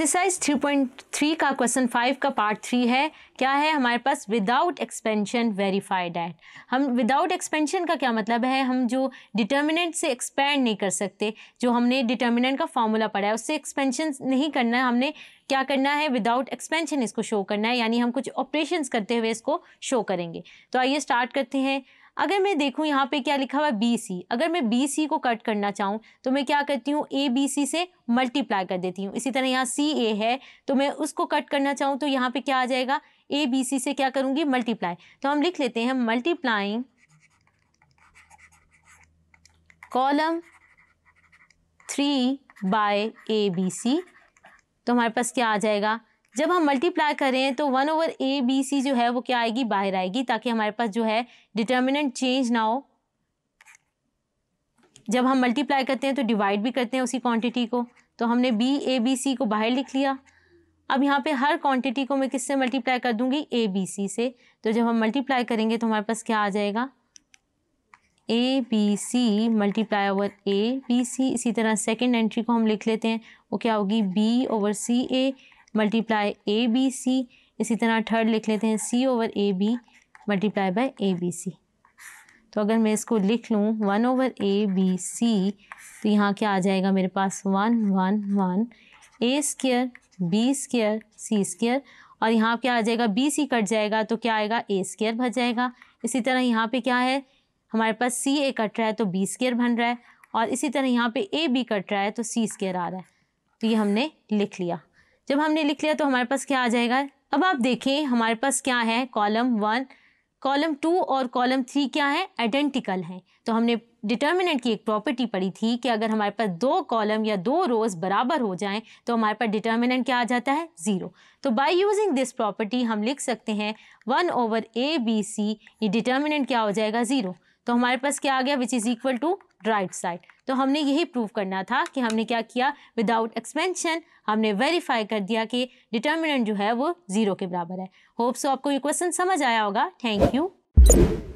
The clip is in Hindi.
एक्सरसाइज 2.3 का क्वेश्चन 5 का पार्ट थ्री है क्या है हमारे पास विदाउट एक्सपेंशन वेरीफाइड एट हम विदाउट एक्सपेंशन का क्या मतलब है हम जो डिटर्मिनेंट से एक्सपेंड नहीं कर सकते जो हमने डिटर्मिनेंट का फॉर्मूला पढ़ा है उससे एक्सपेंशन नहीं करना है हमने क्या करना है विदाउट एक्सपेंशन इसको शो करना है यानी हम कुछ ऑपरेशन करते हुए इसको शो करेंगे तो आइए स्टार्ट करते हैं अगर मैं देखूँ यहाँ पे क्या लिखा हुआ है बी सी अगर मैं बी सी को कट करना चाहूँ तो मैं क्या करती हूँ ए बी सी से मल्टीप्लाई कर देती हूँ इसी तरह यहाँ सी ए है तो मैं उसको कट करना चाहूँ तो यहाँ पे क्या आ जाएगा ए बी सी से क्या करूँगी मल्टीप्लाई तो हम लिख लेते हैं multiplying column three by A B C तो हमारे पास क्या आ जाएगा जब हम मल्टीप्लाई करें तो one over A B C जो है वो क्या आएगी बाहर आएगी ताकि हमारे पास जो है डिटर्मिनेंट चेंज ना हो जब हम मल्टीप्लाई करते हैं तो डिवाइड भी करते हैं उसी क्वांटिटी को तो हमने बी ए बी सी को बाहर लिख लिया अब यहाँ पे हर क्वांटिटी को मैं किससे मल्टीप्लाई कर दूंगी ए बी सी से तो जब हम मल्टीप्लाई करेंगे तो हमारे पास क्या आ जाएगा A B C multiply over A B C इसी तरह सेकेंड एंट्री को हम लिख लेते हैं वो क्या होगी B over C A multiply A B C इसी तरह थर्ड लिख लेते हैं C over A B multiply by A B C तो अगर मैं इसको लिख लूँ one over A B C तो यहाँ क्या आ जाएगा मेरे पास one one one A square B square C square और यहाँ क्या आ जाएगा बी सी कट जाएगा तो क्या आएगा ए स्केयर भर जाएगा इसी तरह यहाँ पे क्या है हमारे पास सी ए कट रहा है तो बी स्केयर बन रहा है और इसी तरह यहाँ पे ए बी कट रहा है तो सी स्क्र आ रहा है तो ये हमने लिख लिया जब हमने लिख लिया तो हमारे पास क्या आ जाएगा अब आप देखें हमारे पास क्या है कॉलम वन कॉलम टू और कॉलम थ्री क्या है आइडेंटिकल हैं तो हमने डिटर्मिनेंट की एक प्रॉपर्टी पढ़ी थी कि अगर हमारे पास दो कॉलम या दो रोज़ बराबर हो जाएं तो हमारे पास डिटर्मिनेंट क्या आ जाता है ज़ीरो तो बाय यूजिंग दिस प्रॉपर्टी हम लिख सकते हैं one over A B C ये डिटर्मिनेंट क्या हो जाएगा ज़ीरो तो हमारे पास क्या आ गया which is equal to right side तो हमने यही प्रूव करना था कि हमने क्या किया विदाउट एक्सपेंशन हमने वेरीफाई कर दिया कि डिटर्मिनेंट जो है वो ज़ीरो के बराबर है होप सो आपको ये क्वेश्चन समझ आया होगा थैंक यू